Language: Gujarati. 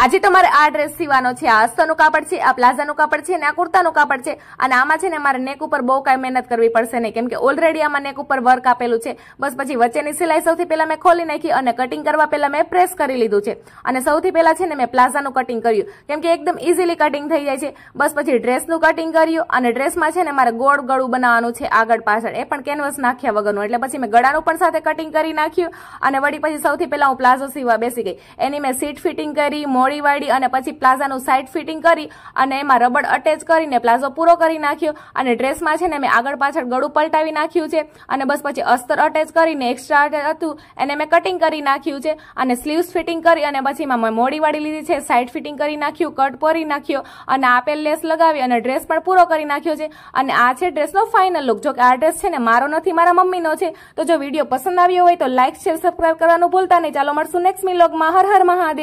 આજે તમારે આ ડ્રેસ સીવાનો છે આ અસ્તરનું કાપડ છે આ પ્લાઝાનું કાપડ છે અને આ કુર્તાનું કાપડ છે અને આમાં છે ને મારે નેક ઉપર બહુ કાંઈ મહેનત કરવી પડશે નહીં કેમ કે ઓલરેડી આમાં નેક ઉપર વર્ક આપેલું છે બસ પછી વચ્ચેની સિલાઈ સૌથી પહેલાં મેં ખોલી નાખી અને કટિંગ કરવા પહેલાં મેં પ્રેસ કરી લીધું છે અને સૌથી પહેલાં છે ને મેં પ્લાઝાનું કટિંગ કર્યું કેમ કે એકદમ ઇઝીલી કટિંગ થઈ જાય છે બસ પછી ડ્રેસનું કટિંગ કર્યું અને ડ્રેસમાં છે ને મારે ગોળ ગળું બનાવવાનું છે આગળ પાછળ એ પણ કેનવસ નાખ્યા વગરનું એટલે પછી મેં ગળાનું પણ સાથે કટિંગ કરી નાખ્યું અને વળી પછી સૌથી પહેલાં હું પ્લાઝો સીવા બેસી ગઈ એની મેં સીટ ફિટિંગ કરી મોડી વાળી અને પછી પ્લાઝાનું સાઇડ ફિટિંગ કરી અને એમાં રબડ અટેચ કરીને પ્લાઝો પૂરો કરી નાખ્યો અને ડ્રેસમાં છે ને મેં આગળ પાછળ ગળું પલટાવી નાખ્યું છે અને બસ પછી અસ્તર અટેચ કરીને એક્સ્ટ્રા હતું એને મેં કટિંગ કરી નાખ્યું છે અને સ્લીવ્સ ફિટિંગ કરી અને પછી એમાં મેં મોડી વાળી લીધી છે સાઇડ ફિટિંગ કરી નાખ્યું કટ પરી નાખ્યો અને આપેલ લેસ લગાવી અને ડ્રેસ પણ પૂરો કરી નાખ્યો છે અને આ છે ડ્રેસનો ફાઇનલ લુક જો કે આ ડ્રેસ છે ને મારો નથી મારા મમ્મીનો છે તો જો વિડીયો પસંદ આવ્યો હોય તો લાઇક શેર સબસ્ક્રાઇબ કરવાનું ભૂલતા નહીં ચાલો મળશું નેક્સ્ટ મિલોગમાં હર હર મહાદેવ